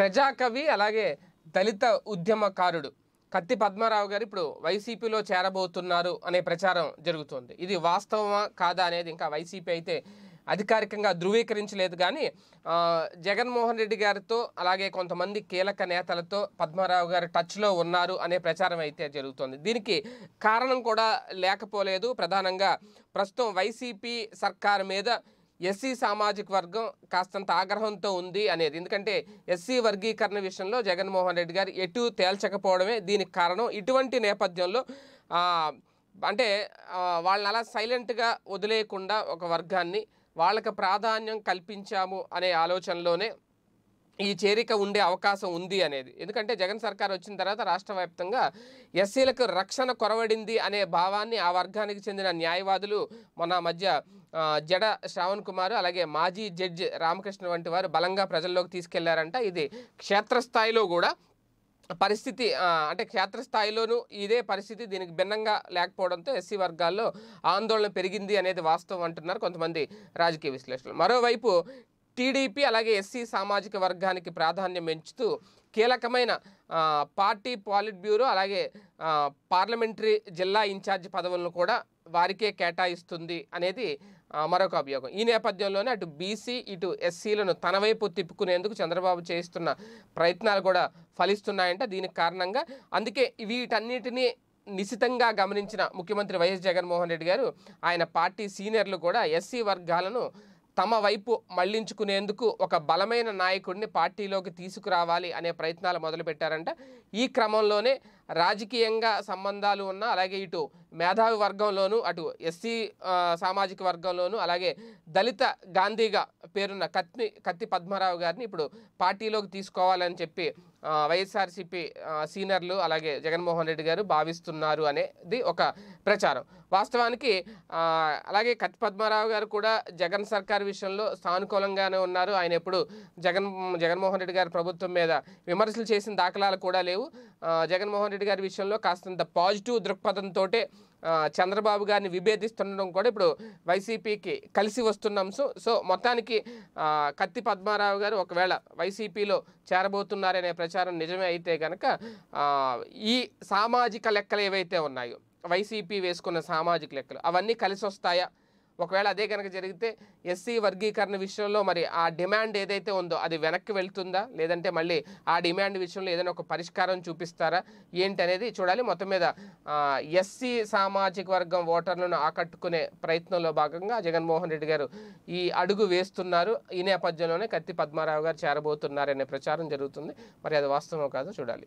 ప్రజాకవి అలాగే దళిత ఉద్యమకారుడు కత్తి పద్మారావు గారు ఇప్పుడు వైసీపీలో చేరబోతున్నారు అనే ప్రచారం జరుగుతుంది ఇది వాస్తవమా కాదా అనేది ఇంకా వైసీపీ అయితే అధికారికంగా ధృవీకరించలేదు కానీ జగన్మోహన్ రెడ్డి గారితో అలాగే కొంతమంది కీలక నేతలతో పద్మారావు గారు టచ్లో ఉన్నారు అనే ప్రచారం అయితే జరుగుతోంది దీనికి కారణం కూడా లేకపోలేదు ప్రధానంగా ప్రస్తుతం వైసీపీ సర్కారు మీద ఎస్సీ సామాజిక వర్గం కాస్తంత ఆగ్రహంతో ఉంది అనేది ఎందుకంటే ఎస్సీ వర్గీకరణ విషయంలో జగన్మోహన్ రెడ్డి గారు ఎటు తేల్చకపోవడమే దీనికి కారణం ఇటువంటి నేపథ్యంలో అంటే వాళ్ళని అలా సైలెంట్గా వదిలేయకుండా ఒక వర్గాన్ని వాళ్ళకి ప్రాధాన్యం కల్పించాము అనే ఆలోచనలోనే ఈ చేరిక ఉండే అవకాశం ఉంది అనేది ఎందుకంటే జగన్ సర్కార్ వచ్చిన తర్వాత రాష్ట్ర వ్యాప్తంగా ఎస్సీలకు రక్షణ కొరవడింది అనే భావాన్ని ఆ వర్గానికి చెందిన న్యాయవాదులు మన మధ్య జడ శ్రావణ్ కుమార్ అలాగే మాజీ జడ్జి రామకృష్ణ వంటి వారు బలంగా ప్రజల్లోకి తీసుకెళ్లారంట ఇది క్షేత్రస్థాయిలో కూడా పరిస్థితి అంటే క్షేత్రస్థాయిలోనూ ఇదే పరిస్థితి దీనికి భిన్నంగా లేకపోవడంతో ఎస్సీ వర్గాల్లో ఆందోళన పెరిగింది అనేది వాస్తవం అంటున్నారు కొంతమంది రాజకీయ విశ్లేషణలు మరోవైపు టీడీపీ అలాగే ఎస్సీ సామాజిక వర్గానికి ప్రాధాన్యం పెంచుతూ కీలకమైన పార్టీ పాలిట్ బ్యూరో అలాగే పార్లమెంటరీ జిల్లా ఇన్ఛార్జ్ పదవులను కూడా వారికే కేటాయిస్తుంది అనేది మరొక అభియోగం ఈ నేపథ్యంలోనే అటు బీసీ ఇటు ఎస్సీలను తన వైపు తిప్పుకునేందుకు చంద్రబాబు చేస్తున్న ప్రయత్నాలు కూడా ఫలిస్తున్నాయంట దీనికి కారణంగా అందుకే వీటన్నిటినీ నిశితంగా గమనించిన ముఖ్యమంత్రి వైఎస్ జగన్మోహన్ రెడ్డి గారు ఆయన పార్టీ సీనియర్లు కూడా ఎస్సీ వర్గాలను తమ వైపు మళ్లించుకునేందుకు ఒక బలమైన నాయకుడిని పార్టీలోకి తీసుకురావాలి అనే ప్రయత్నాలు మొదలుపెట్టారంట ఈ క్రమంలోనే రాజకీయంగా సంబంధాలు ఉన్న అలాగే ఇటు మేధావి వర్గంలోనూ అటు ఎస్సీ సామాజిక వర్గంలోనూ అలాగే దళిత గాంధీగా పేరున్న కత్తి కత్తి పద్మారావు గారిని ఇప్పుడు పార్టీలోకి తీసుకోవాలని చెప్పి వైఎస్ఆర్సీపీ సీనియర్లు అలాగే జగన్మోహన్ రెడ్డి గారు భావిస్తున్నారు అనేది ఒక ప్రచారం వాస్తవానికి అలాగే కత్తి పద్మారావు గారు కూడా జగన్ సర్కార్ విషయంలో సానుకూలంగానే ఉన్నారు ఆయన ఎప్పుడు జగన్ జగన్మోహన్ రెడ్డి గారి ప్రభుత్వం మీద విమర్శలు చేసిన దాఖలాలు కూడా లేవు జగన్మోహన్ రెడ్డి గారి విషయంలో కాస్తంత పాజిటివ్ దృక్పథంతో చంద్రబాబు గారిని విభేదిస్తుండడం కూడా ఇప్పుడు వైసీపీకి కలిసి వస్తున్నాం సో సో మొత్తానికి కత్తి పద్మారావు గారు ఒకవేళ వైసీపీలో చేరబోతున్నారనే ప్రచారం ప్రచారం నిజమే అయితే కనుక ఈ సామాజిక లెక్కలు ఏవైతే ఉన్నాయో వైసీపీ వేసుకున్న సామాజిక లెక్కలు అవన్నీ కలిసి వస్తాయా ఒకవేళ అదే కనుక జరిగితే ఎస్సీ వర్గీకరణ విషయంలో మరి ఆ డిమాండ్ ఏదైతే ఉందో అది వెనక్కి వెళ్తుందా లేదంటే మళ్ళీ ఆ డిమాండ్ విషయంలో ఏదైనా ఒక పరిష్కారం చూపిస్తారా ఏంటి అనేది చూడాలి మొత్తం మీద ఎస్సీ సామాజిక వర్గం ఓటర్లను ఆకట్టుకునే ప్రయత్నంలో భాగంగా జగన్మోహన్ రెడ్డి గారు ఈ అడుగు వేస్తున్నారు ఈ నేపథ్యంలోనే కత్తి పద్మారావు గారు చేరబోతున్నారనే ప్రచారం జరుగుతుంది మరి అది వాస్తవం కాదు చూడాలి